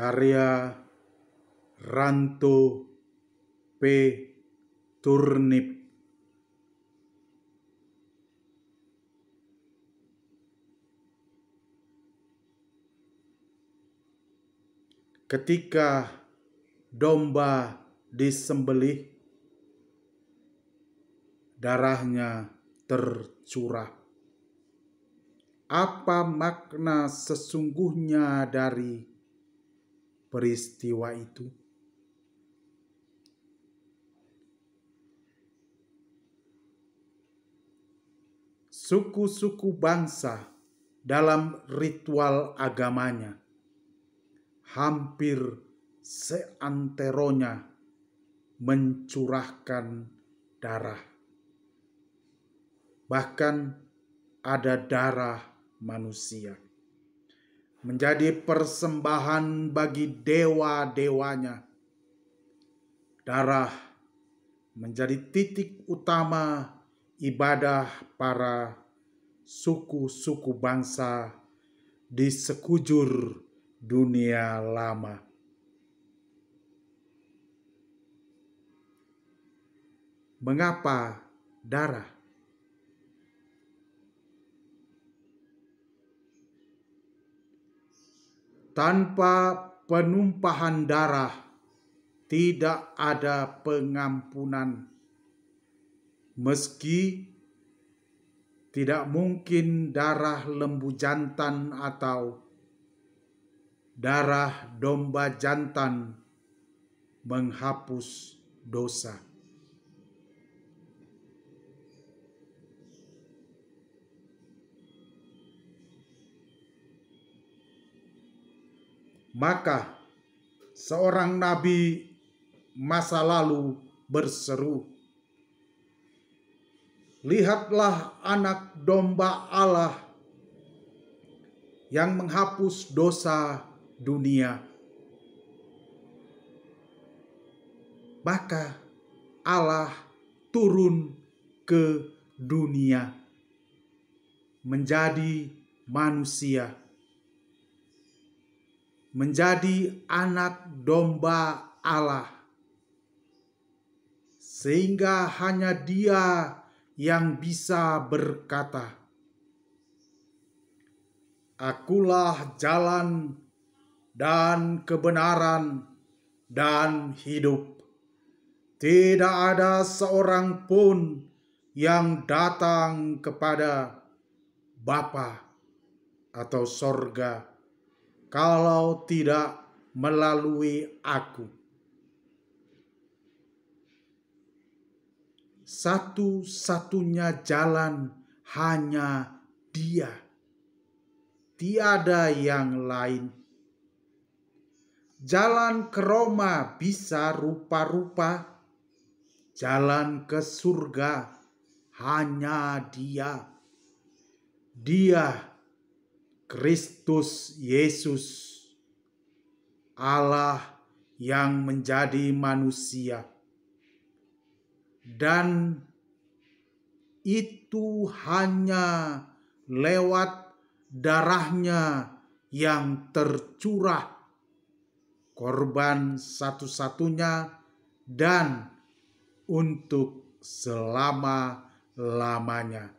karya Ranto P. Turnip ketika domba disembelih, darahnya tercurah. Apa makna sesungguhnya dari peristiwa itu. Suku-suku bangsa dalam ritual agamanya hampir seanteronya mencurahkan darah. Bahkan ada darah manusia menjadi persembahan bagi dewa-dewanya. Darah menjadi titik utama ibadah para suku-suku bangsa di sekujur dunia lama. Mengapa darah? Tanpa penumpahan darah tidak ada pengampunan. Meski tidak mungkin darah lembu jantan atau darah domba jantan menghapus dosa. Maka seorang nabi masa lalu berseru, "Lihatlah anak domba Allah yang menghapus dosa dunia." Maka Allah turun ke dunia menjadi manusia menjadi anak domba Allah, sehingga hanya Dia yang bisa berkata, "Akulah jalan dan kebenaran dan hidup. Tidak ada seorang pun yang datang kepada Bapa atau sorga." kalau tidak melalui aku. Satu-satunya jalan hanya Dia, tiada yang lain. Jalan ke Roma bisa rupa-rupa, jalan ke surga hanya Dia. Dia Kristus Yesus, Allah yang menjadi manusia, dan itu hanya lewat darahnya yang tercurah, korban satu-satunya, dan untuk selama-lamanya.